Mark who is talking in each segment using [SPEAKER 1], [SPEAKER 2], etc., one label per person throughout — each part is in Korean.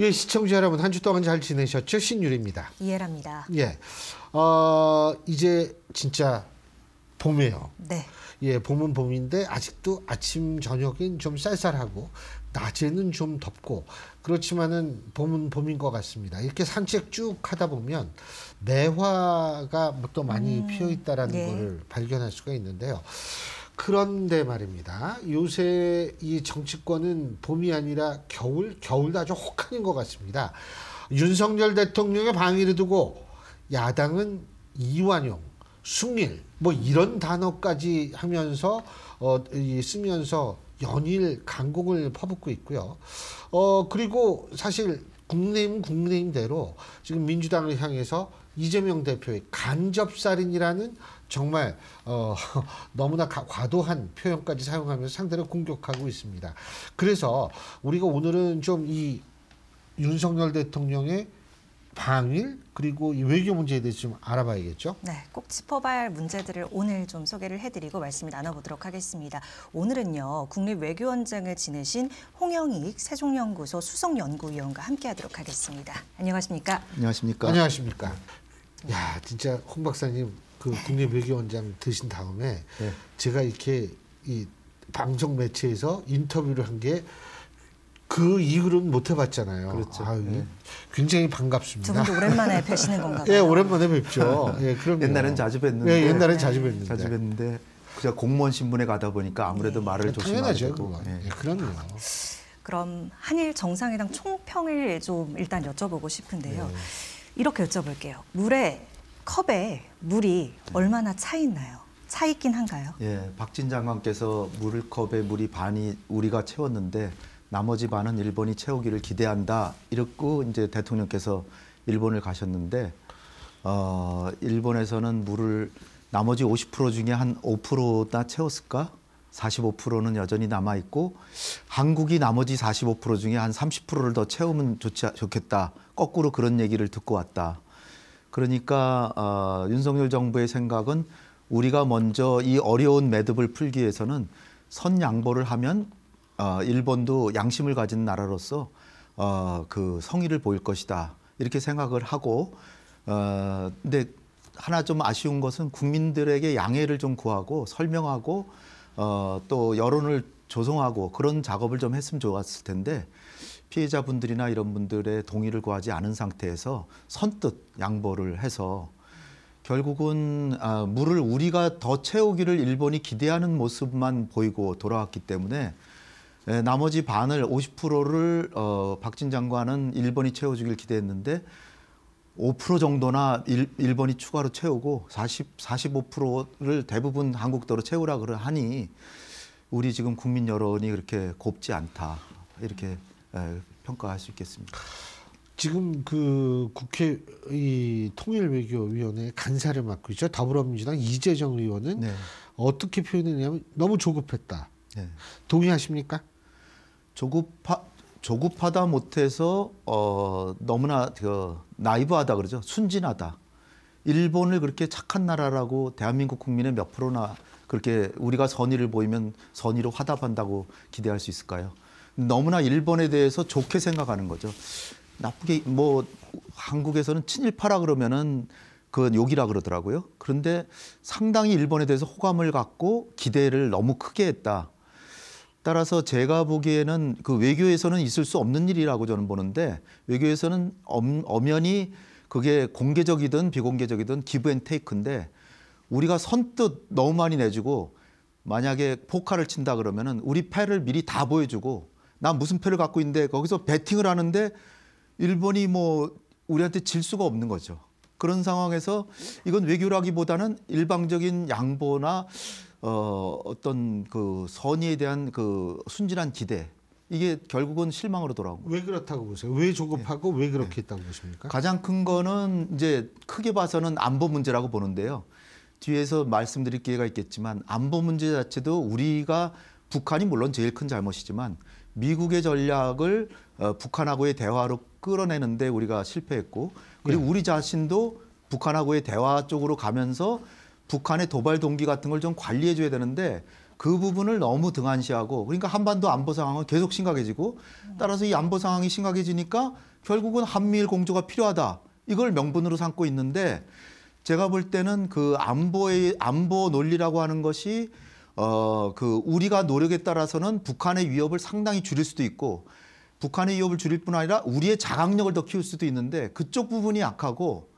[SPEAKER 1] 예, 시청자 여러분 한 주 동안 잘 지내셨죠? 신유리입니다.
[SPEAKER 2] 이해랍니다.
[SPEAKER 1] 예, 어, 이제 진짜 봄이에요. 네. 예, 봄은 봄인데 아직도 아침 저녁엔 좀 쌀쌀하고 낮에는 좀 덥고 그렇지만은 봄은 봄인 것 같습니다. 이렇게 산책 쭉 하다 보면 매화가 또 많이 음, 피어 있다라는 예. 네. 거 발견할 수가 있는데요. 그런데 말입니다. 요새 이 정치권은 봄이 아니라 겨울, 겨울도 아주 혹한인 것 같습니다. 윤석열 대통령의 방위를 두고 야당은 이완용, 숭일, 뭐 이런 단어까지 하면서, 어, 쓰면서 연일 강공을 퍼붓고 있고요. 어, 그리고 사실 국민의국민의대로 지금 민주당을 향해서 이재명 대표의 간접살인이라는 정말 어, 너무나 과도한 표현까지 사용하면서 상대를 공격하고 있습니다. 그래서 우리가 오늘은 좀 이 윤석열 대통령의 방일 그리고 외교 문제에 대해서 좀 알아봐야겠죠?
[SPEAKER 2] 네, 꼭 짚어봐야 할 문제들을 오늘 좀 소개를 해드리고 말씀 나눠보도록 하겠습니다. 오늘은요, 국립 외교원장을 지내신 홍영익 세종연구소 수석연구위원과 함께하도록 하겠습니다. 안녕하십니까?
[SPEAKER 3] 안녕하십니까?
[SPEAKER 1] 안녕하십니까? 야, 진짜 홍 박사님 그 국립외교원장 드신 다음에 네. 제가 이렇게 이 방송 매체에서 인터뷰를 한 게 그 이후로는 못 해봤잖아요. 그렇죠. 아유, 네. 굉장히 반갑습니다. 두도 오랜만에
[SPEAKER 2] 뵈시는 건가요? 예,
[SPEAKER 1] 오랜만에
[SPEAKER 3] 뵙죠. 예, 그럼 옛날엔 자주 뵀는데. 예, 옛날엔 자주 뵀는데. 자주 뵀는데 제가 공무원 신분에 가다 보니까 아무래도 네. 말을 예, 조심해야 되고. 예. 예, 그럼요.
[SPEAKER 2] 그럼 한일 정상회담 총평을 좀 일단 여쭤보고 싶은데요. 네. 이렇게 여쭤볼게요. 물에 컵에 물이 네. 얼마나 차 있나요? 차 있긴 한가요?
[SPEAKER 3] 예, 박진 장관께서 물을 컵에 물이 반이 우리가 채웠는데 나머지 반은 일본이 채우기를 기대한다. 이렇고 이제 대통령께서 일본을 가셨는데 어, 일본에서는 물을 나머지 50% 중에 한 5%나 채웠을까? 45%는 여전히 남아 있고 한국이 나머지 45% 중에 한 30%를 더 채우면 좋지, 좋겠다. 거꾸로 그런 얘기를 듣고 왔다. 그러니까 어, 윤석열 정부의 생각은 우리가 먼저 이 어려운 매듭을 풀기 위해서는 선양보를 하면 어, 일본도 양심을 가진 나라로서 어, 그 성의를 보일 것이다 이렇게 생각을 하고 어, 근데 하나 좀 아쉬운 것은 국민들에게 양해를 좀 구하고 설명하고 어, 또 여론을 조성하고 그런 작업을 좀 했으면 좋았을 텐데 피해자분들이나 이런 분들의 동의를 구하지 않은 상태에서 선뜻 양보를 해서 결국은 아, 물을 우리가 더 채우기를 일본이 기대하는 모습만 보이고 돌아왔기 때문에 에, 예, 나머지 반을 50%를 어, 박진 장관은 일본이 채워주길 기대했는데 5% 정도나 일, 일본이 추가로 채우고 40, 45%를 대부분 한국도로 채우라 그러 하니 우리 지금 국민 여론이 그렇게 곱지 않다 이렇게 예, 평가할 수 있겠습니다. 지금 그 국회
[SPEAKER 1] 의 통일외교위원회 간사를 맡고 있죠. 더불어민주당 이재정 의원은 네.
[SPEAKER 3] 어떻게 표현했냐면 너무 조급했다. 네. 동의하십니까? 조급하 조급하다 못해서 어 너무나 그 나이브하다 그러죠. 순진하다. 일본을 그렇게 착한 나라라고 대한민국 국민의 몇 프로나 그렇게 우리가 선의를 보이면 선의로 화답한다고 기대할 수 있을까요? 너무나 일본에 대해서 좋게 생각하는 거죠. 나쁘게 뭐 한국에서는 친일파라 그러면은 그 욕이라 그러더라고요. 그런데 상당히 일본에 대해서 호감을 갖고 기대를 너무 크게 했다. 따라서 제가 보기에는 그 외교에서는 있을 수 없는 일이라고 저는 보는데 외교에서는 엄, 엄연히 그게 공개적이든 비공개적이든 기브 앤 테이크인데 우리가 선뜻 너무 많이 내주고 만약에 포카를 친다 그러면은 우리 패를 미리 다 보여주고 난 무슨 표를 갖고 있는데 거기서 배팅을 하는데 일본이 뭐 우리한테 질 수가 없는 거죠. 그런 상황에서 이건 외교라기보다는 일방적인 양보나 어, 어떤 그 선의에 대한 그 순진한 기대 이게 결국은 실망으로 돌아온 거예요. 왜 그렇다고 보세요? 왜 조급하고 네. 왜 네. 그렇게 네. 있다고 보십니까? 가장 큰 거는 이제 크게 봐서는 안보 문제라고 보는데요. 뒤에서 말씀드릴 기회가 있겠지만 안보 문제 자체도 우리가 북한이 물론 제일 큰 잘못이지만 미국의 전략을 어, 북한하고의 대화로 끌어내는데 우리가 실패했고 그리고 네. 우리 자신도 북한하고의 대화 쪽으로 가면서 북한의 도발 동기 같은 걸 좀 관리해 줘야 되는데 그 부분을 너무 등한시하고 그러니까 한반도 안보 상황은 계속 심각해지고 따라서 이 안보 상황이 심각해지니까 결국은 한미일 공조가 필요하다 이걸 명분으로 삼고 있는데 제가 볼 때는 그 안보의 안보 논리라고 하는 것이 어, 그 우리가 노력에 따라서는 북한의 위협을 상당히 줄일 수도 있고 북한의 위협을 줄일 뿐 아니라 우리의 자강력을 더 키울 수도 있는데 그쪽 부분이 약하고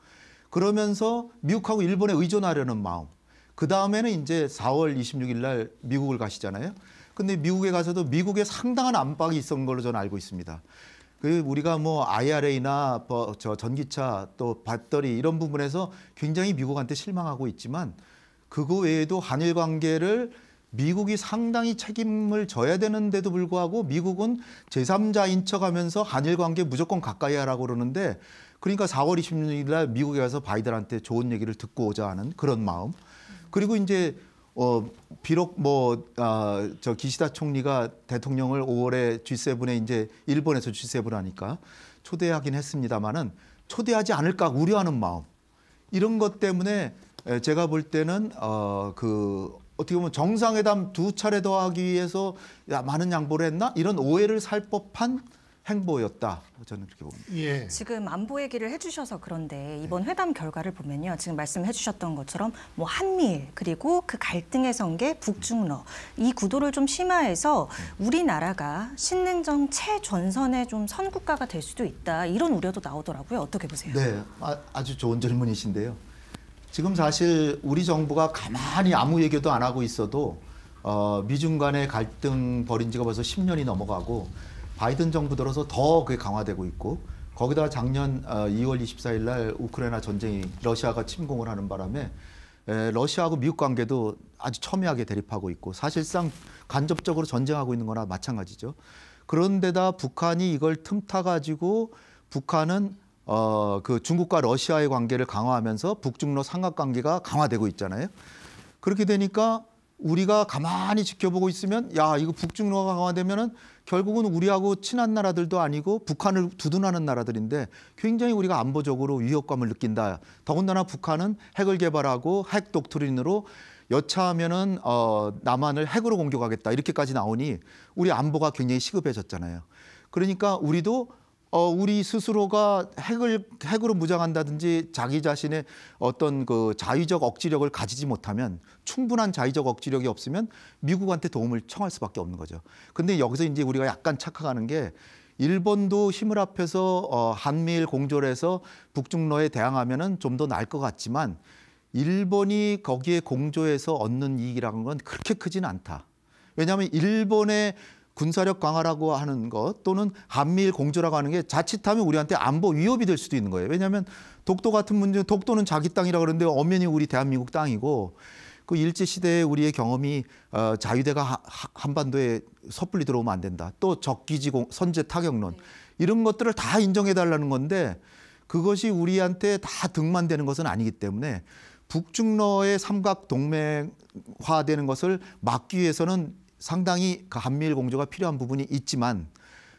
[SPEAKER 3] 그러면서 미국하고 일본에 의존하려는 마음. 그 다음에는 이제 4월 26일 날 미국을 가시잖아요. 근데 미국에 가서도 미국에 상당한 안박이 있었던 걸로 저는 알고 있습니다. 그 우리가 뭐 IRA나 뭐저 전기차 또 배터리 이런 부분에서 굉장히 미국한테 실망하고 있지만 그거 외에도 한일 관계를 미국이 상당히 책임을 져야 되는데도 불구하고 미국은 제3자인 척하면서 한일 관계 무조건 가까이 하라고 그러는데 그러니까 4월 26일 날 미국에 가서 바이든한테 좋은 얘기를 듣고 오자 하는 그런 마음. 그리고 이제 어 비록 뭐저 아 기시다 총리가 대통령을 5월에 G7에 이제 일본에서 G7 하니까 초대하긴 했습니다마는 초대하지 않을까 우려하는 마음. 이런 것 때문에 예, 제가 볼 때는 어, 그 어떻게 보면 정상회담 두 차례 더 하기 위해서 야, 많은 양보를 했나 이런 오해를 살 법한 행보였다. 저는 그렇게 봅니다.
[SPEAKER 2] 예. 지금 안보 얘기를 해주셔서 그런데 이번 네. 회담 결과를 보면요. 지금 말씀해주셨던 것처럼 뭐 한미일 그리고 그 갈등의 성계 북중러 이 구도를 좀 심화해서 네. 우리나라가 신냉전 최전선의 좀 선국가가 될 수도 있다 이런 우려도 나오더라고요. 어떻게 보세요? 네, 아,
[SPEAKER 3] 아주 좋은 질문이신데요. 지금 사실 우리 정부가 가만히 아무 얘기도 안 하고 있어도 어, 미중 간의 갈등 벌인 지가 벌써 10년이 넘어가고 바이든 정부 들어서 더 그게 강화되고 있고 거기다 작년 2월 어, 24일 날 우크라이나 전쟁이 러시아가 침공을 하는 바람에 에, 러시아하고 미국 관계도 아주 첨예하게 대립하고 있고 사실상 간접적으로 전쟁하고 있는 거나 마찬가지죠. 그런데다 북한이 이걸 틈타 가지고 북한은 어, 그 중국과 러시아의 관계를 강화하면서 북중러 삼각관계가 강화되고 있잖아요. 그렇게 되니까 우리가 가만히 지켜보고 있으면 야 이거 북중러가 강화되면은 결국은 우리하고 친한 나라들도 아니고 북한을 두둔하는 나라들인데 굉장히 우리가 안보적으로 위협감을 느낀다. 더군다나 북한은 핵을 개발하고 핵 독트린으로 여차하면은 어, 남한을 핵으로 공격하겠다 이렇게까지 나오니 우리 안보가 굉장히 시급해졌잖아요. 그러니까 우리도 어, 우리 스스로가 핵을 핵으로 무장한다든지 자기 자신의 어떤 그 자의적 억지력을 가지지 못하면 충분한 자의적 억지력이 없으면 미국한테 도움을 청할 수밖에 없는 거죠. 근데 여기서 이제 우리가 약간 착각하는 게 일본도 힘을 합해서 어, 한미일 공조해서 북중러에 대항하면은 좀더 나을 것 같지만 일본이 거기에 공조해서 얻는 이익이라는 건 그렇게 크진 않다. 왜냐하면 일본의 군사력 강화라고 하는 것 또는 한미일 공조라고 하는 게 자칫하면 우리한테 안보 위협이 될 수도 있는 거예요. 왜냐하면 독도 같은 문제, 독도는 자기 땅이라 고 그러는데 엄연히 우리 대한민국 땅이고 그 일제 시대에 우리의 경험이 어, 자유대가 한반도에 섣불리 들어오면 안 된다. 또 적기지공 선제 타격론 이런 것들을 다 인정해 달라는 건데 그것이 우리한테 다등만되는 것은 아니기 때문에 북중러의 삼각 동맹화되는 것을 막기 위해서는 상당히 그 한미일 공조가 필요한 부분이 있지만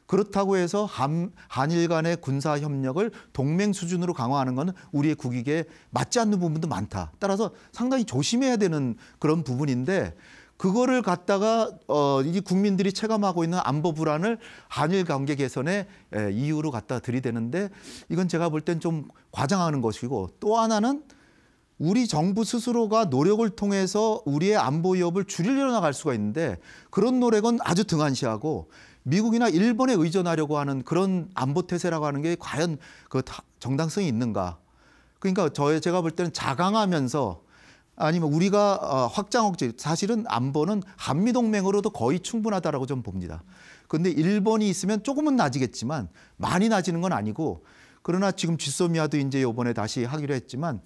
[SPEAKER 3] 그렇다고 해서 한, 한일 간의 군사 협력을 동맹 수준으로 강화하는 건 우리의 국익에 맞지 않는 부분도 많다. 따라서 상당히 조심해야 되는 그런 부분인데 그거를 갖다가 어, 이 국민들이 체감하고 있는 안보 불안을 한일 관계 개선의 이유로 갖다 들이대는데 이건 제가 볼 땐 좀 과장하는 것이고 또 하나는 우리 정부 스스로가 노력을 통해서 우리의 안보 위협을 줄이려 나갈 수가 있는데 그런 노력은 아주 등한시하고 미국이나 일본에 의존하려고 하는 그런 안보 태세라고 하는 게 과연 그 정당성이 있는가? 그러니까 저의 제가 볼 때는 자강하면서 아니면 우리가 어, 확장 억제 사실은 안보는 한미 동맹으로도 거의 충분하다라고 좀 봅니다. 그런데 일본이 있으면 조금은 낮지겠지만 많이 낮지는건 아니고 그러나 지금 지소미아도 이제 요번에 다시 하기로 했지만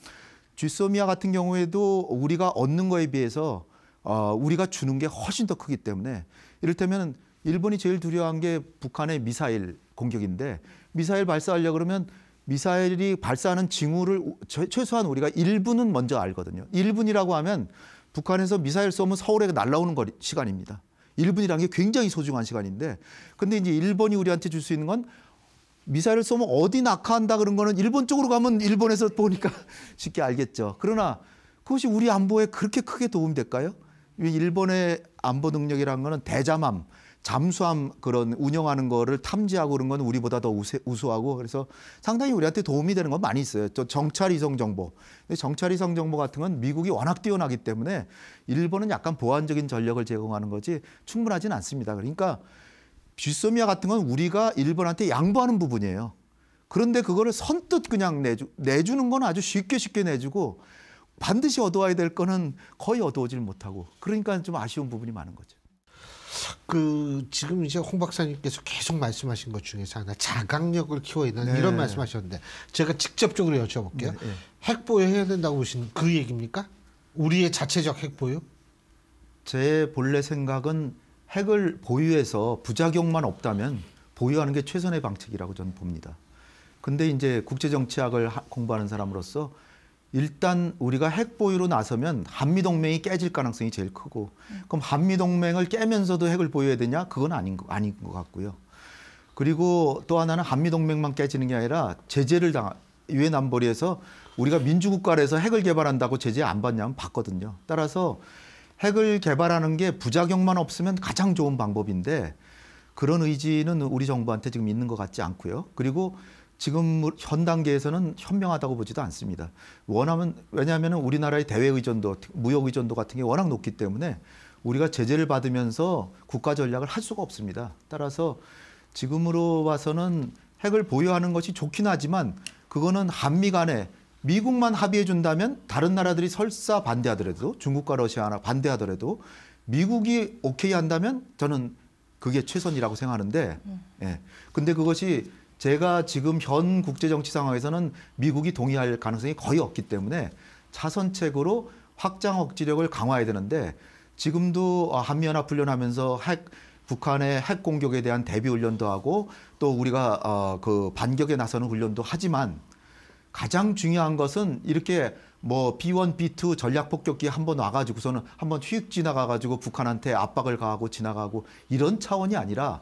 [SPEAKER 3] 쥐소미아 같은 경우에도 우리가 얻는 거에 비해서 어, 우리가 주는 게 훨씬 더 크기 때문에 이를테면 일본이 제일 두려워한 게 북한의 미사일 공격인데 미사일 발사하려 고 그러면 미사일이 발사하는 징후를 최소한 우리가 1분은 먼저 알거든요. 1분이라고 하면 북한에서 미사일 쏘면 서울에 날라오는 거리, 시간입니다. 1분이라는 게 굉장히 소중한 시간인데 근데 이제 일본이 우리한테 줄 수 있는 건 미사일을 쏘면 어디 낙하한다 그런 거는 일본 쪽으로 가면 일본에서 보니까 쉽게 알겠죠. 그러나 그것이 우리 안보에 그렇게 크게 도움될까요? 일본의 안보 능력이라는 거는 대잠함, 잠수함 그런 운영하는 거를 탐지하고 그런 건 우리보다 더 우세, 우수하고 그래서 상당히 우리한테 도움이 되는 건 많이 있어요. 저 정찰 위성 정보. 정찰 위성 정보 같은 건 미국이 워낙 뛰어나기 때문에 일본은 약간 보완적인 전력을 제공하는 거지 충분하진 않습니다. 그러니까 비소미아 같은 건 우리가 일본한테 양보하는 부분이에요. 그런데 그거를 선뜻 그냥 내주, 내주는 건 아주 쉽게 쉽게 내주고 반드시 얻어와야 될 거는 거의 얻어오질 못하고 그러니까 좀 아쉬운 부분이 많은 거죠. 그 지금 이제 홍 박사님께서 계속
[SPEAKER 1] 말씀하신 것 중에서 하나 자강력을 키워야 된다 네. 이런 말씀하셨는데 제가 직접적으로 여쭤볼게요. 네, 네. 핵보유해야 된다고 보시는 그 얘기입니까? 우리의 자체적 핵보유?
[SPEAKER 3] 제 본래 생각은 핵을 보유해서 부작용만 없다면 보유하는 게 최선의 방책이라고 저는 봅니다. 근데 이제 국제정치학을 공부하는 사람으로서 일단 우리가 핵 보유로 나서면 한미동맹이 깨질 가능성이 제일 크고 그럼 한미동맹을 깨면서도 핵을 보유해야 되냐? 그건 아닌, 아닌 것 같고요. 그리고 또 하나는 한미동맹만 깨지는 게 아니라 제재를 당한 유엔 안보리에서 우리가 민주국가라서 핵을 개발한다고 제재 안 받냐면 받거든요. 따라서 핵을 개발하는 게 부작용만 없으면 가장 좋은 방법인데 그런 의지는 우리 정부한테 지금 있는 것 같지 않고요. 그리고 지금 현 단계에서는 현명하다고 보지도 않습니다. 원하면 왜냐하면 우리나라의 대외 의존도, 무역 의존도 같은 게 워낙 높기 때문에 우리가 제재를 받으면서 국가 전략을 할 수가 없습니다. 따라서 지금으로 와서는 핵을 보유하는 것이 좋긴 하지만 그거는 한미 간에 미국만 합의해 준다면 다른 나라들이 설사 반대하더라도 중국과 러시아나 반대하더라도 미국이 오케이 한다면 저는 그게 최선이라고 생각하는데 음. 예. 근데 그것이 제가 지금 현 국제 정치 상황에서는 미국이 동의할 가능성이 거의 없기 때문에 차선책으로 확장 억지력을 강화해야 되는데 지금도 아, 한미연합 훈련하면서 핵 북한의 핵 공격에 대한 대비 훈련도 하고 또 우리가 어, 그 반격에 나서는 훈련도 하지만 가장 중요한 것은 이렇게 뭐 B1, B2 전략 폭격기 한번 와가지고서는 한번휙 지나가가지고 북한한테 압박을 가하고 지나가고 이런 차원이 아니라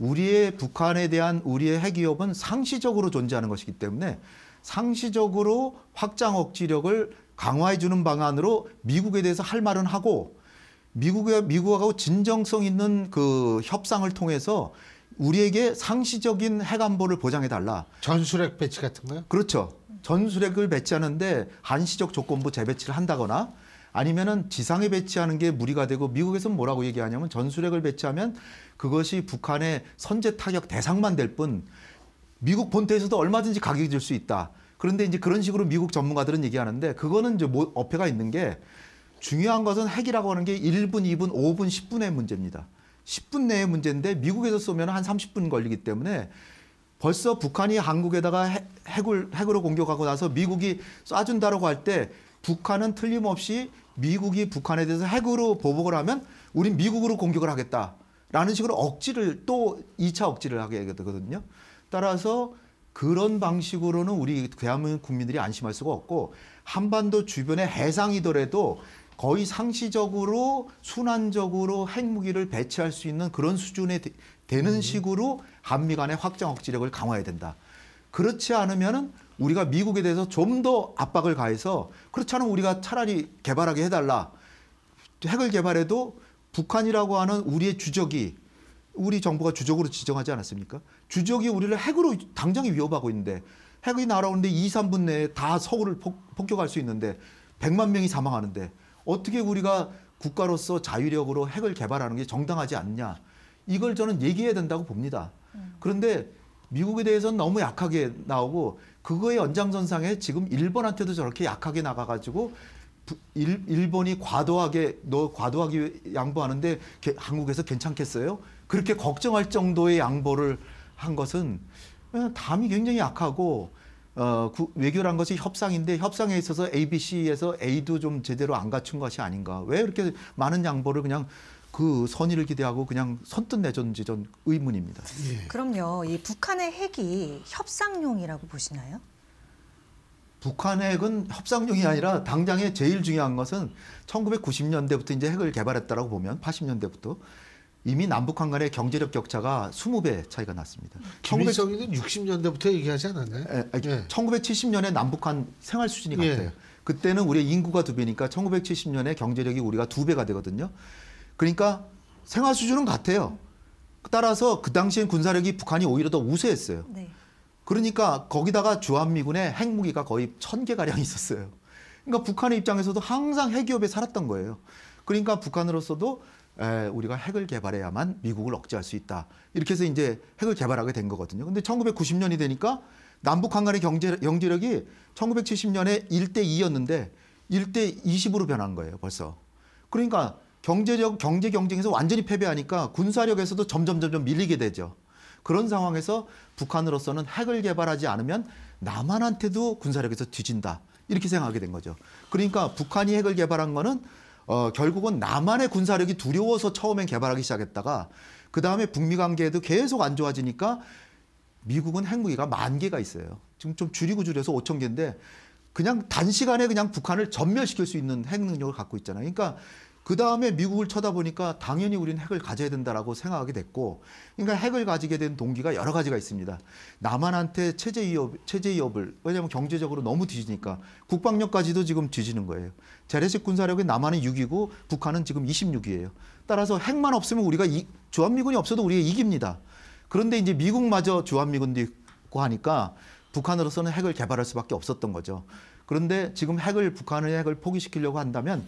[SPEAKER 3] 우리의 북한에 대한 우리의 핵 위협은 상시적으로 존재하는 것이기 때문에 상시적으로 확장 억지력을 강화해 주는 방안으로 미국에 대해서 할 말은 하고 미국에 미국하고 진정성 있는 그 협상을 통해서 우리에게 상시적인 핵 안보를 보장해 달라. 전술핵 배치 같은 거요? 그렇죠. 전술핵을 배치하는데 한시적 조건부 재배치를 한다거나 아니면은 지상에 배치하는 게 무리가 되고 미국에서는 뭐라고 얘기하냐면 전술핵을 배치하면 그것이 북한의 선제 타격 대상만 될 뿐 미국 본토에서도 얼마든지 가격이 될수 있다. 그런데 이제 그런 식으로 미국 전문가들은 얘기하는데 그거는 이제 뭐 어폐가 있는 게 중요한 것은 핵이라고 하는 게 1분, 2분, 5분, 10분의 문제입니다. 10분 내의 문제인데 미국에서 쏘면 한 30분 걸리기 때문에 벌써 북한이 한국에다가 핵을, 핵으로 공격하고 나서 미국이 쏴준다라고 할 때 북한은 틀림없이 미국이 북한에 대해서 핵으로 보복을 하면 우린 미국으로 공격을 하겠다라는 식으로 억지를 또 2차 억지를 하게 되거든요. 따라서 그런 방식으로는 우리 대한민국 국민들이 안심할 수가 없고 한반도 주변의 해상이더라도 거의 상시적으로 순환적으로 핵무기를 배치할 수 있는 그런 수준의 되는 음. 식으로 한미 간의 확장 억지력을 강화해야 된다. 그렇지 않으면은 우리가 미국에 대해서 좀 더 압박을 가해서 그렇지 않으면 우리가 차라리 개발하게 해달라. 핵을 개발해도 북한이라고 하는 우리의 주적이 우리 정부가 주적으로 지정하지 않았습니까? 주적이 우리를 핵으로 당장 위협하고 있는데 핵이 날아오는데 2, 3분 내에 다 서울을 폭, 격할수 있는데 100만 명이 사망하는데 어떻게 우리가 국가로서 자유력으로 핵을 개발하는 게 정당하지 않냐. 이걸 저는 얘기해야 된다고 봅니다. 그런데 미국에 대해서는 너무 약하게 나오고 그거의 연장선상에 지금 일본한테도 저렇게 약하게 나가가지고 일, 일본이 과도하게 너 과도하게 양보하는데 게, 한국에서 괜찮겠어요? 그렇게 걱정할 정도의 양보를 한 것은 어, 담이 굉장히 약하고 어, 구, 외교란 것이 협상인데 협상에 있어서 ABC에서 A도 좀 제대로 안 갖춘 것이 아닌가. 왜 이렇게 많은 양보를 그냥 그 선의를 기대하고 그냥 선뜻 내줬는지 전 의문입니다. 예.
[SPEAKER 2] 그럼요. 이 북한의 핵이 협상용이라고 보시나요?
[SPEAKER 3] 북한 핵은 협상용이 아니라 당장에 제일 중요한 것은 1990년대부터 이제 핵을 개발했다고 보면 80년대부터 이미 남북한 간의 경제력 격차가 20배 차이가 났습니다. 김일성이는 19... 60년대부터 얘기하지 않았나요? 에, 예, 1970년에 예. 남북한 생활 수준이 예. 같아요. 예. 그때는 우리의 인구가 두 배니까 1970년에 경제력이 우리가 두 배가 되거든요. 그러니까 생활 수준은 같아요. 따라서 그 당시엔 군사력이 북한이 오히려 더 우세했어요. 네. 그러니까 거기다가 주한미군의 핵무기가 거의 천 개가량 있었어요. 그러니까 북한의 입장에서도 항상 핵기업에 살았던 거예요. 그러니까 북한으로서도 에, 우리가 핵을 개발해야만 미국을 억제할 수 있다. 이렇게 해서 이제 핵을 개발하게 된 거거든요. 근데 1990년이 되니까 남북 한간의 경제, 경제력이 1970년에 1대 2였는데 1대 20으로 변한 거예요, 벌써. 그러니까 경제력, 경제 경쟁에서 완전히 패배하니까 군사력에서도 점점 점점 밀리게 되죠. 그런 상황에서 북한으로서는 핵을 개발하지 않으면 남한한테도 군사력에서 뒤진다. 이렇게 생각하게 된 거죠. 그러니까 북한이 핵을 개발한 거는 어, 결국은 남한의 군사력이 두려워서 처음엔 개발하기 시작했다가 그 다음에 북미 관계에도 계속 안 좋아지니까 미국은 핵무기가 만 개가 있어요. 지금 좀 줄이고 줄여서 5천 개인데 그냥 단시간에 그냥 북한을 전멸시킬 수 있는 핵 능력을 갖고 있잖아요. 그러니까 그 다음에 미국을 쳐다보니까 당연히 우리는 핵을 가져야 된다라고 생각하게 됐고, 그러니까 핵을 가지게 된 동기가 여러 가지가 있습니다. 남한한테 체제 위협, 체제 위협을, 왜냐하면 경제적으로 너무 뒤지니까 국방력까지도 지금 뒤지는 거예요. 재래식 군사력이 남한은 6이고 북한은 지금 26이에요. 따라서 핵만 없으면 우리가 이, 주한미군이 없어도 우리가 이깁니다. 그런데 이제 미국마저 주한미군도 있고 하니까 북한으로서는 핵을 개발할 수밖에 없었던 거죠. 그런데 지금 핵을 북한의 핵을 포기시키려고 한다면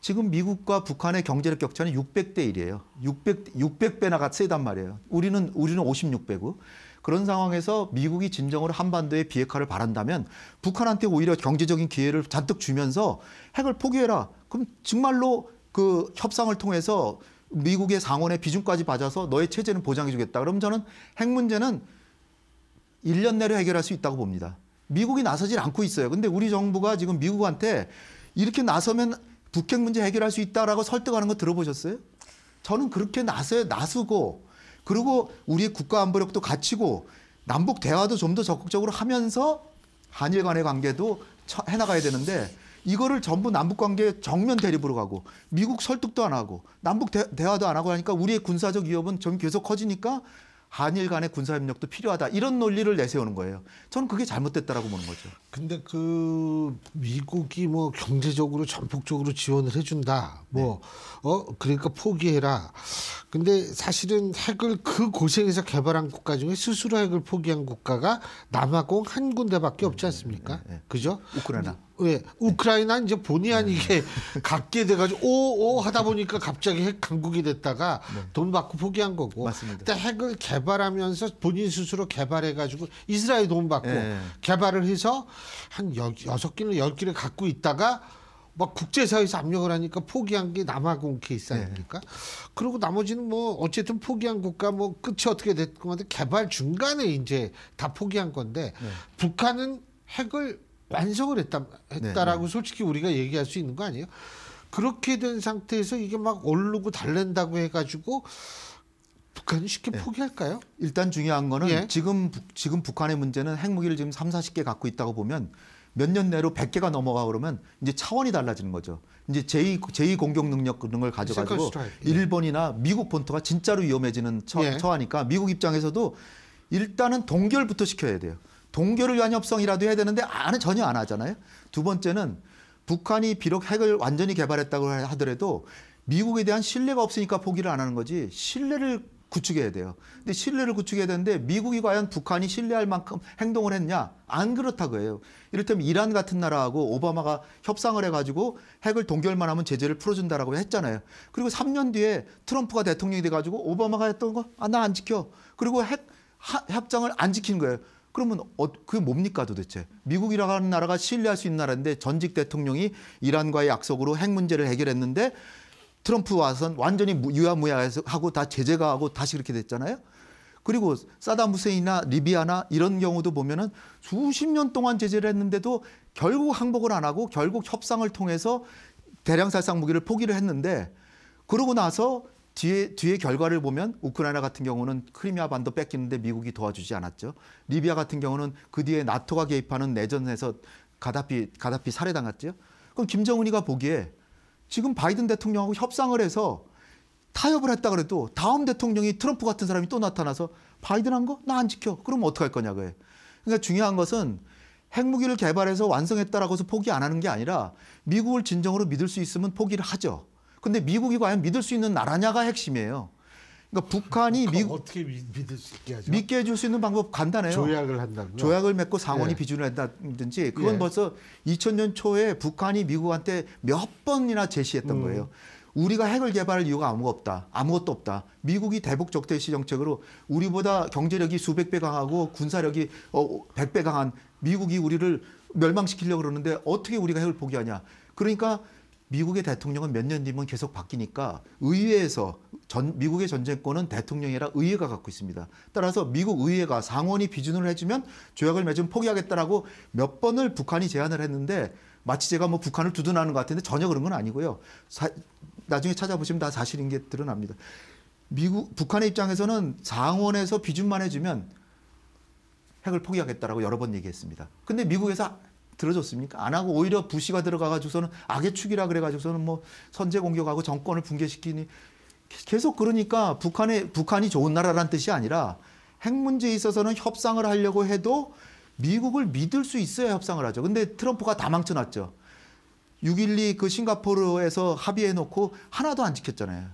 [SPEAKER 3] 지금 미국과 북한의 경제력 격차는 600대 1이에요. 600, 600배나가 세단 말이에요. 우리는, 우리는 56배고. 그런 상황에서 미국이 진정으로 한반도의 비핵화를 바란다면 북한한테 오히려 경제적인 기회를 잔뜩 주면서 핵을 포기해라. 그럼 정말로 그 협상을 통해서 미국의 상원의 비중까지 받아서 너의 체제는 보장해주겠다. 그럼 저는 핵 문제는 1년 내로 해결할 수 있다고 봅니다. 미국이 나서질 않고 있어요. 근데 우리 정부가 지금 미국한테 이렇게 나서면 북핵 문제 해결할 수 있다라고 설득하는 거 들어보셨어요? 저는 그렇게 나서 나서고 그리고 우리의 국가 안보력도 갖추고 남북 대화도 좀 더 적극적으로 하면서 한일 간의 관계도 해나가야 되는데 이거를 전부 남북 관계 정면 대립으로 가고 미국 설득도 안 하고 남북 대, 화도안 하고 하니까 우리의 군사적 위협은 좀 계속 커지니까 한일 간의 군사협력도 필요하다 이런 논리를 내세우는 거예요. 저는 그게 잘못됐다라고 보는 거죠.
[SPEAKER 1] 근데 그 미국이 뭐 경제적으로 전폭적으로 지원을 해준다. 뭐 네. 어? 그러니까 포기해라. 근데 사실은 핵을 그 고생에서 개발한 국가 중에 스스로 핵을 포기한 국가가 남아공 한 군데밖에 없지 않습니까? 네, 네, 네. 그죠? 우크라이나. 왜 예, 우크라이나 이제 본의 아니게 네. 갖게 돼가지고 오오 하다 보니까 갑자기 핵 강국이 됐다가 네. 돈 받고 포기한 거고. 맞습니다. 그 핵을 개발하면서 본인 스스로 개발해가지고 이스라엘 돈 받고 네. 개발을 해서 한 여, 섯 개는 열 개를 갖고 있다가 막 국제사회에서 압력을 하니까 포기한 게 남아공 케이스 네. 아닙니까? 네. 그리고 나머지는 뭐 어쨌든 포기한 국가 뭐 끝이 어떻게 됐건 간데 개발 중간에 이제 다 포기한 건데 네. 북한은 핵을 완성을 했다, 했다라고 네, 네, 솔직히 우리가 얘기할 수 있는 거 아니에요? 그렇게 된 상태에서 이게
[SPEAKER 3] 막 오르고 달랜다고 해가지고 북한이 쉽게 네. 포기할까요? 일단 중요한 거는 예. 지금 지금 북한의 문제는 핵무기를 지금 3, 40개 갖고 있다고 보면 몇 년 내로 100개가 넘어가 그러면 이제 차원이 달라지는 거죠. 이제 제2 제2 공격 능력 그런 걸 가져 가지고 일본이나 미국 본토가 진짜로 위험해지는 처, 예. 처하니까 미국 입장에서도 일단은 동결부터 시켜야 돼요. 동결을 위한 협상이라도 해야 되는데 아는 전혀 안 하잖아요. 두 번째는 북한이 비록 핵을 완전히 개발했다고 하더라도 미국에 대한 신뢰가 없으니까 포기를 안 하는 거지 신뢰를 구축해야 돼요. 근데 신뢰를 구축해야 되는데 미국이 과연 북한이 신뢰할 만큼 행동을 했냐? 안 그렇다고 해요. 이를테면 이란 같은 나라하고 오바마가 협상을 해가지고 핵을 동결만 하면 제재를 풀어준다라고 했잖아요. 그리고 3년 뒤에 트럼프가 대통령이 돼가지고 오바마가 했던 거, 아, 나안 지켜. 그리고 핵, 하, 협정을 안 지킨 거예요. 그러면 어, 그게 뭡니까 도대체? 미국이라는 고하 나라가 신뢰할 수 있는 나라인데 전직 대통령이 이란과의 약속으로 핵 문제를 해결했는데 트럼프 와선 완전히 유야무야하고 다 제재가 하고 다시 그렇게 됐잖아요. 그리고 사담 후세이나 리비아나 이런 경우도 보면은 수십 년 동안 제재를 했는데도 결국 항복을 안 하고 결국 협상을 통해서 대량 살상 무기를 포기를 했는데 그러고 나서 뒤에, 뒤에 결과를 보면 우크라이나 같은 경우는 크리미아 반도 뺏기는데 미국이 도와주지 않았죠. 리비아 같은 경우는 그 뒤에 나토가 개입하는 내전에서 가다피, 가다피 살해당했죠. 그럼 김정은이가 보기에 지금 바이든 대통령하고 협상을 해서 타협을 했다 그래도 다음 대통령이 트럼프 같은 사람이 또 나타나서 바이든 한거나 안 지켜. 그럼 어떡할 거냐 그래. 그러니까 중요한 것은 핵무기를 개발해서 완성했다라고 해서 포기 안 하는 게 아니라 미국을 진정으로 믿을 수 있으면 포기를 하죠. 근데 미국이 과연 믿을 수 있는 나라냐가 핵심이에요. 그러니까 북한이 미국 어떻게 미,
[SPEAKER 1] 믿을 수 있게 하죠? 믿게
[SPEAKER 3] 해줄 수 있는 방법 간단해요. 조약을
[SPEAKER 1] 한다고 조약을 맺고 상원이 예.
[SPEAKER 3] 비준을 한다든지 그건 예. 벌써 2000년 초에 북한이 미국한테 몇 번이나 제시했던 음. 거예요. 우리가 핵을 개발할 이유가 아무것도 없다. 아무것도 없다. 미국이 대북 적대시 정책으로 우리보다 경제력이 수백 배 강하고 군사력이 어, 배 강한 미국이 우리를 멸망시키려고 그러는데 어떻게 우리가 핵을 포기하냐. 그러니까 미국의 대통령은 몇 년 뒤면 계속 바뀌니까 의회에서 전, 미국의 전쟁권은 대통령이 라 의회가 갖고 있습니다. 따라서 미국 의회가 상원이 비준을 해주면 조약을 맺으면 포기하겠다라고 몇 번을 북한이 제안을 했는데 마치 제가 뭐 북한을 두둔하는 것 같은데 전혀 그런 건 아니고요. 사, 나중에 찾아보시면 다 사실인 게 드러납니다. 미국 북한의 입장에서는 상원에서 비준만 해주면 핵을 포기하겠다라고 여러 번 얘기했습니다. 근데 미국에서 들어줬습니까? 안 하고 오히려 부시가 들어가가지고서는 악의 축이라 그래가지고서는 뭐 선제 공격하고 정권을 붕괴시키니 계속 그러니까 북한의 북한이 좋은 나라란 뜻이 아니라 핵 문제에 있어서는 협상을 하려고 해도 미국을 믿을 수 있어야 협상을 하죠. 근데 트럼프가 다 망쳐놨죠. 6.12 그 싱가포르에서 합의해놓고 하나도 안 지켰잖아요.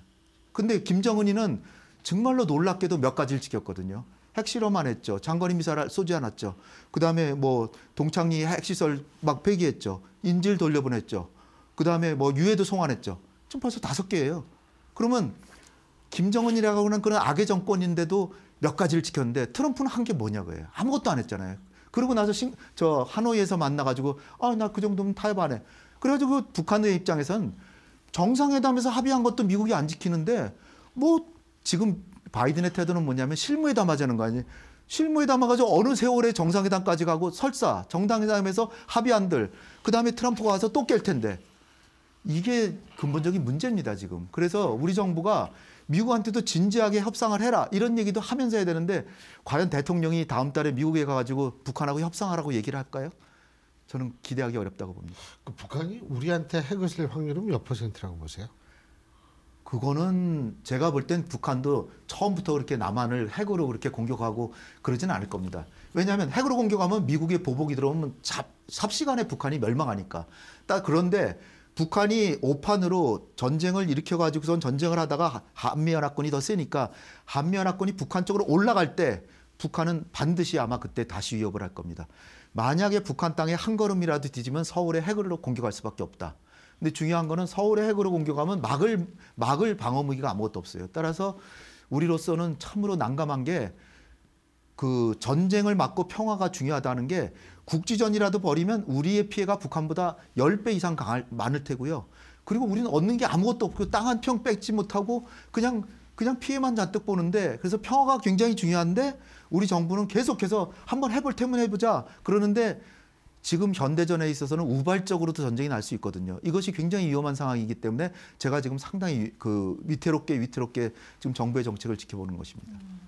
[SPEAKER 3] 근데 김정은이는 정말로 놀랍게도 몇 가지를 지켰거든요. 핵실험만 했죠. 장거리 미사일 쏘지 않았죠. 그다음에 뭐 동창리 핵시설 막 폐기했죠. 인질 돌려보냈죠. 그다음에 뭐 유해도 송환했죠. 지금 벌써 다섯 개예요. 그러면 김정은이라고 하는 그런 악의 정권인데도 몇 가지를 지켰는데 트럼프는 한 게 뭐냐고요. 아무것도 안 했잖아요. 그러고 나서 신, 저 하노이에서 만나가지고 아 나 그 정도면 타협 안 해. 그래가지고 그 북한의 입장에선 정상회담에서 합의한 것도 미국이 안 지키는데 뭐 지금 바이든의 태도는 뭐냐면 실무에 담아지는 거 아니에요. 실무에 담아가지고 어느 세월에 정상회담까지 가고 설사 정상회담에서 합의안들 그다음에 트럼프가 와서 또 깰 텐데 이게 근본적인 문제입니다 지금. 그래서 우리 정부가 미국한테도 진지하게 협상을 해라 이런 얘기도 하면서 해야 되는데 과연 대통령이 다음 달에 미국에 가가지고 북한하고 협상하라고 얘기를 할까요? 저는 기대하기 어렵다고 봅니다. 그
[SPEAKER 1] 북한이 우리한테 핵을 쓸 확률은 몇 퍼센트라고 보세요?
[SPEAKER 3] 그거는 제가 볼 땐 북한도 처음부터 그렇게 남한을 핵으로 그렇게 공격하고 그러진 않을 겁니다. 왜냐하면 핵으로 공격하면 미국의 보복이 들어오면 잡, 삽시간에 북한이 멸망하니까. 딱 그런데 북한이 오판으로 전쟁을 일으켜가지고선 전쟁을 하다가 한미연합군이 더 세니까 한미연합군이 북한 쪽으로 올라갈 때 북한은 반드시 아마 그때 다시 위협을 할 겁니다. 만약에 북한 땅에 한 걸음이라도 뒤지면 서울에 핵으로 공격할 수밖에 없다. 근데 중요한 거는 서울의 핵으로 공격하면 막을 막을 방어 무기가 아무것도 없어요. 따라서 우리로서는 참으로 난감한 게 그 전쟁을 막고 평화가 중요하다는 게 국지전이라도 벌이면 우리의 피해가 북한보다 10배 이상 강할, 많을 테고요. 그리고 우리는 얻는 게 아무것도 없고 땅 한 평 뺏지 못하고 그냥 그냥 피해만 잔뜩 보는데 그래서 평화가 굉장히 중요한데 우리 정부는 계속해서 한번 해볼 테면 해보자 그러는데 지금 현대전에 있어서는 우발적으로도 전쟁이 날 수 있거든요. 이것이 굉장히 위험한 상황이기 때문에 제가 지금 상당히 그 위태롭게 위태롭게 지금 정부의 정책을 지켜보는 것입니다. 음.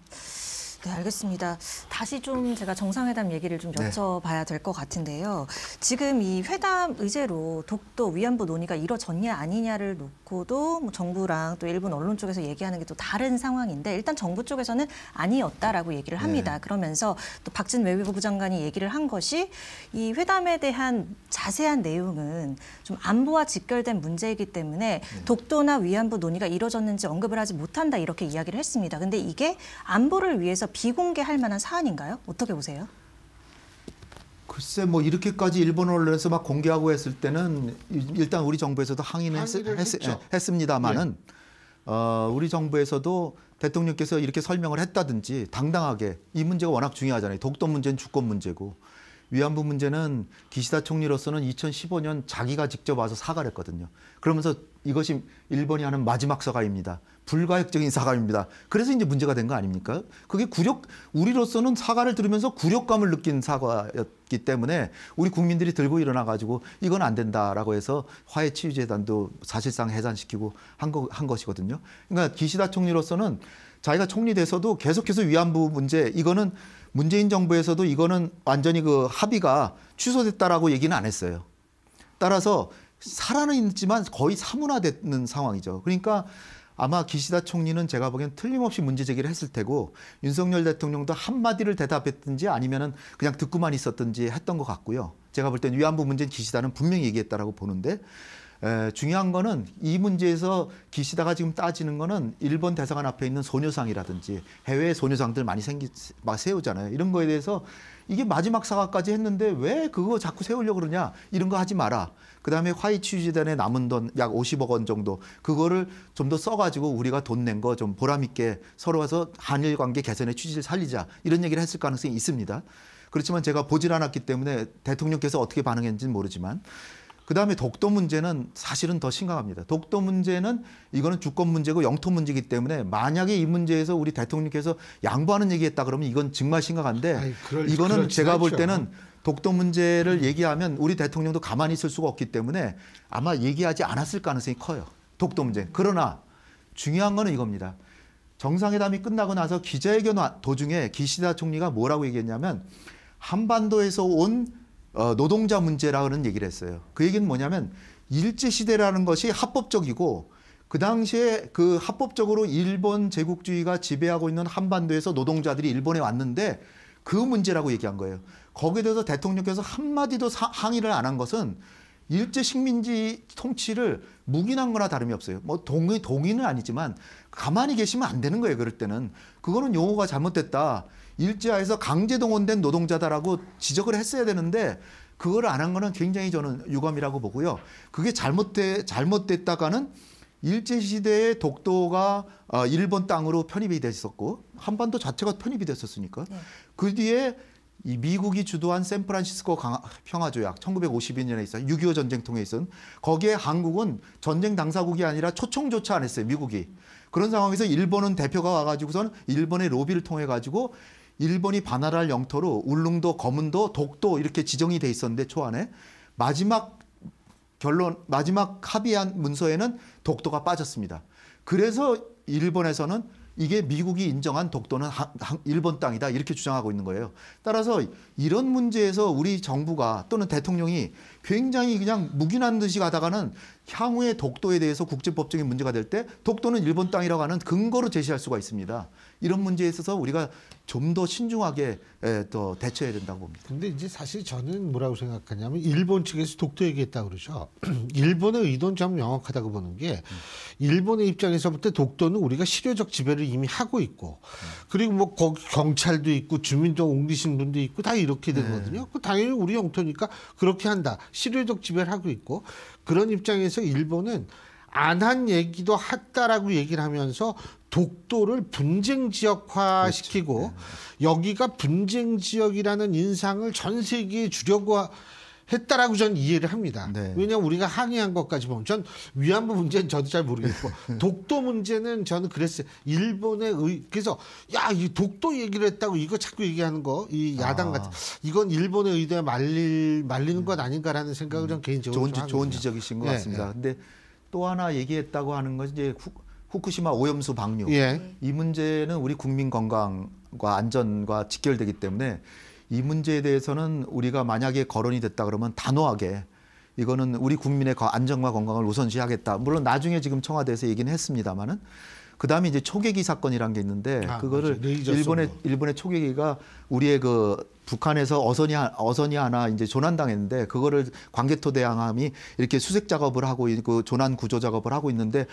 [SPEAKER 2] 네, 알겠습니다. 다시 좀 제가 정상회담 얘기를 좀 네. 여쭤봐야 될 것 같은데요. 지금 이 회담 의제로 독도 위안부 논의가 이뤄졌냐 아니냐를 놓고도 뭐 정부랑 또 일본 언론 쪽에서 얘기하는 게 또 다른 상황인데 일단 정부 쪽에서는 아니었다라고 얘기를 네. 합니다. 네. 그러면서 또 박진 외교부 장관이 얘기를 한 것이 이 회담에 대한 자세한 내용은 좀 안보와 직결된 문제이기 때문에 네. 독도나 위안부 논의가 이뤄졌는지 언급을 하지 못한다 이렇게 이야기를 했습니다. 근데 이게 안보를 위해서 비공개할 만한 사안인가요? 어떻게 보세요?
[SPEAKER 3] 글쎄 뭐 이렇게까지 일본 언론에서 막 공개하고 했을 때는 일단 우리 정부에서도 항의는 했, 예, 습니다마는 예. 어, 우리 정부에서도 대통령께서 이렇게 설명을 했다든지 당당하게 이 문제가 워낙 중요하잖아요. 독도 문제는 주권 문제고 위안부 문제는 기시다 총리로서는 2015년 자기가 직접 와서 사과를 했거든요. 그러면서 이것이 일본이 하는 마지막 사과입니다. 불가역적인 사과입니다. 그래서 이제 문제가 된 거 아닙니까? 그게 굴욕 우리로서는 사과를 들으면서 굴욕감을 느낀 사과였기 때문에 우리 국민들이 들고 일어나 가지고 이건 안 된다라고 해서 화해 치유재단도 사실상 해산시키고 한, 거, 한 것이거든요. 그러니까 기시다 총리로서는 자기가 총리 돼서도 계속해서 위안부 문제 이거는 문재인 정부에서도 이거는 완전히 그 합의가 취소됐다라고 얘기는 안 했어요. 따라서 살아는 있지만 거의 사문화되는 상황이죠. 그러니까 아마 기시다 총리는 제가 보기엔 틀림없이 문제 제기를 했을 테고 윤석열 대통령도 한마디를 대답했든지 아니면은 그냥 듣고만 있었든지 했던 것 같고요. 제가 볼 땐 위안부 문제는 기시다는 분명히 얘기했다라고 보는데 에, 중요한 거는 이 문제에서 기시다가 지금 따지는 거는 일본 대사관 앞에 있는 소녀상이라든지 해외 소녀상들 많이 생기 막 세우잖아요. 이런 거에 대해서 이게 마지막 사과까지 했는데 왜 그거 자꾸 세우려고 그러냐 이런 거 하지 마라. 그다음에 화이 취지단에 남은 돈 약 50억 원 정도 그거를 좀 더 써가지고 우리가 돈 낸 거 좀 보람 있게 서로 와서 한일 관계 개선의 취지를 살리자 이런 얘기를 했을 가능성이 있습니다. 그렇지만 제가 보질 않았기 때문에 대통령께서 어떻게 반응했는지는 모르지만 그다음에 독도 문제는 사실은 더 심각합니다. 독도 문제는 이거는 주권 문제고 영토 문제이기 때문에 만약에 이 문제에서 우리 대통령께서 양보하는 얘기했다 그러면 이건 정말 심각한데 아이, 그럴, 이거는 제가 볼 때는 독도 문제를 얘기하면 우리 대통령도 가만히 있을 수가 없기 때문에 아마 얘기하지 않았을 가능성이 커요. 독도 문제. 그러나 중요한 거는 이겁니다. 정상회담이 끝나고 나서 기자회견 도중에 기시다 총리가 뭐라고 얘기했냐면 한반도에서 온 어, 노동자 문제라는 얘기를 했어요. 그 얘기는 뭐냐면 일제시대라는 것이 합법적이고 그 당시에 그 합법적으로 일본 제국주의가 지배하고 있는 한반도에서 노동자들이 일본에 왔는데 그 문제라고 얘기한 거예요. 거기에 대해서 대통령께서 한마디도 사, 항의를 안 한 것은 일제 식민지 통치를 묵인한 거나 다름이 없어요. 뭐 동의, 동의는 아니지만 가만히 계시면 안 되는 거예요. 그럴 때는. 그거는 용어가 잘못됐다. 일제하에서 강제 동원된 노동자다라고 지적을 했어야 되는데 그걸 안 한 거는 굉장히 저는 유감이라고 보고요. 그게 잘못돼 잘못됐다가는 일제 시대의 독도가 어, 일본 땅으로 편입이 됐었고 한반도 자체가 편입이 됐었으니까 네. 그 뒤에 이 미국이 주도한 샌프란시스코 평화 조약 1952년에 있어 6.25 전쟁 통해 있은 거기에 한국은 전쟁 당사국이 아니라 초청조차 안 했어요 미국이 그런 상황에서 일본은 대표가 와가지고선 일본의 로비를 통해 가지고 일본이 반환할 영토로 울릉도, 거문도, 독도 이렇게 지정이 돼 있었는데 초안에 마지막 결론 마지막 합의한 문서에는 독도가 빠졌습니다. 그래서 일본에서는 이게 미국이 인정한 독도는 일본 땅이다 이렇게 주장하고 있는 거예요. 따라서 이런 문제에서 우리 정부가 또는 대통령이 굉장히 그냥 묵인한 듯이 가다가는 향후에 독도에 대해서 국제법적인 문제가 될 때 독도는 일본 땅이라고 하는 근거로 제시할 수가 있습니다. 이런 문제에 있어서 우리가 좀 더 신중하게 예, 또 대처해야 된다고 봅니다.
[SPEAKER 1] 근데 이제 사실 저는 뭐라고 생각하냐면 일본 측에서 독도 얘기했다 고 그러죠. 일본의 의도는 참 명확하다고 보는 게 일본의 입장에서부터 독도는 우리가 실효적 지배를 이미 하고 있고 그리고 뭐 거기 경찰도 있고 주민도 옮기신 분도 있고 다 이렇게 네. 되거든요. 네. 당연히 우리 영토니까 그렇게 한다. 실효적 지배를 하고 있고 그런 입장에서 일본은 안한 얘기도 했다라고 얘기를 하면서 독도를 분쟁 지역화시키고 그렇죠. 네. 여기가 분쟁 지역이라는 인상을 전 세계에 주려고 했다라고 저는 이해를 합니다. 네. 왜냐하면 우리가 항의한 것까지 보면 전 위안부 문제는 저도 잘 모르겠고 독도 문제는 저는 그랬어요. 일본의 의, 그래서 야 이 독도 얘기를 했다고 이거 자꾸 얘기하는 거 이 야당 아. 같은 이건 일본의 의도에 말릴 말리는 네. 것 아닌가라는 생각을 음,
[SPEAKER 3] 좀 개인적으로 좋은, 지, 좋은 지적이신 것 네, 같습니다. 네. 근데 또 하나 얘기했다고 하는 것이 이제 후, 쿠시마 오염수 방류. 예. 이 문제는 우리 국민 건강과 안전과 직결되기 때문에 이 문제에 대해서는 우리가 만약에 거론이 됐다 그러면 단호하게 이거는 우리 국민의 안전과 건강을 우선시하겠다. 물론 나중에 지금 청와대에서 얘기는 했습니다마는 그다음에 이제 초계기 사건이란 게 있는데 아, 그렇죠. 그거를 일본의 뭐. 일본의 초계기가 우리의 그 북한에서 어선이 어선이 하나 이제 조난당했는데 그거를 광개토 대항함이 이렇게 수색 작업을 하고 그 조난 구조 작업을 하고 있는데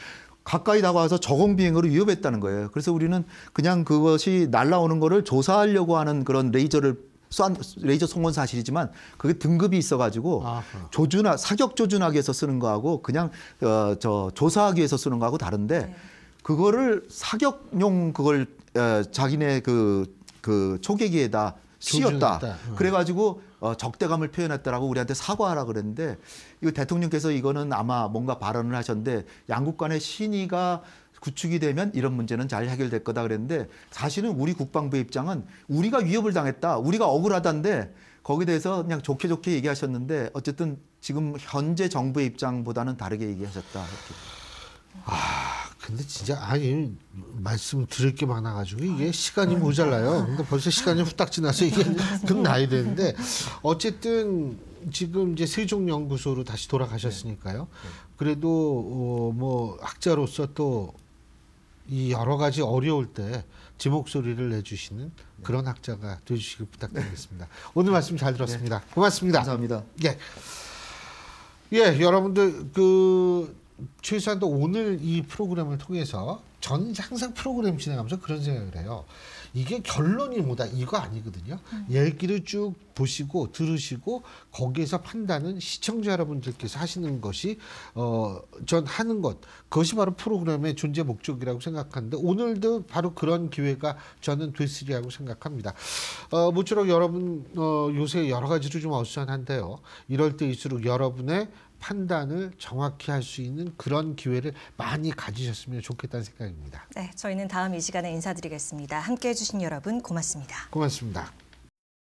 [SPEAKER 3] 가까이 다가와서 저공 비행으로 위협했다는 거예요. 그래서 우리는 그냥 그것이 날라오는 거를 조사하려고 하는 그런 레이저를 쏜 레이저 송건 사실이지만 그게 등급이 있어가지고 아, 조준하 사격 조준하기 위해서 쓰는 거하고 그냥 어, 저 조사하기 위해서 쓰는 거하고 다른데. 네. 그거를 사격용 그걸 에, 자기네 그, 그 초계기에다 씌웠다. 어. 그래가지고 어, 적대감을 표현했다라고 우리한테 사과하라 그랬는데 이거 대통령께서 이거는 아마 뭔가 발언을 하셨는데 양국 간의 신의가 구축이 되면 이런 문제는 잘 해결될 거다 그랬는데 사실은 우리 국방부 입장은 우리가 위협을 당했다. 우리가 억울하다인데 거기에 대해서 그냥 좋게 좋게 얘기하셨는데 어쨌든 지금 현재 정부의 입장보다는 다르게 얘기하셨다. 이렇게.
[SPEAKER 1] 아 근데 진짜 아니 말씀 드릴 게 많아가지고 이게 시간이 모자라요. 근데 벌써 시간이 후딱 지나서 이게 끝나야 되는데 어쨌든 지금 이제 세종연구소로 다시 돌아가셨으니까요. 그래도 어, 뭐 학자로서 또 이 여러 가지 어려울 때 제 목소리를 내주시는 그런 학자가 되주시길 부탁드리겠습니다. 오늘 말씀 잘 들었습니다. 네. 고맙습니다. 감사합니다. 예. 예, 여러분들 그 최소한도 오늘 이 프로그램을 통해서 전 항상 프로그램 진행하면서 그런 생각을 해요. 이게 결론이 뭐다 이거 아니거든요. 음. 얘기를 쭉 보시고 들으시고 거기에서 판단은 시청자 여러분들께서 하시는 것이 어전 하는 것 그것이 바로 프로그램의 존재 목적이라고 생각하는데 오늘도 바로 그런 기회가 저는 됐으리라고 생각합니다. 어 모쪼록 여러분 어 요새 여러 가지로 좀 어수선한데요. 이럴 때일수록 여러분의 판단을 정확히 할 수 있는 그런 기회를 많이 가지셨으면 좋겠다는 생각입니다.
[SPEAKER 2] 네, 저희는 다음 이 시간에 인사드리겠습니다. 함께해 주신 여러분 고맙습니다.
[SPEAKER 1] 고맙습니다.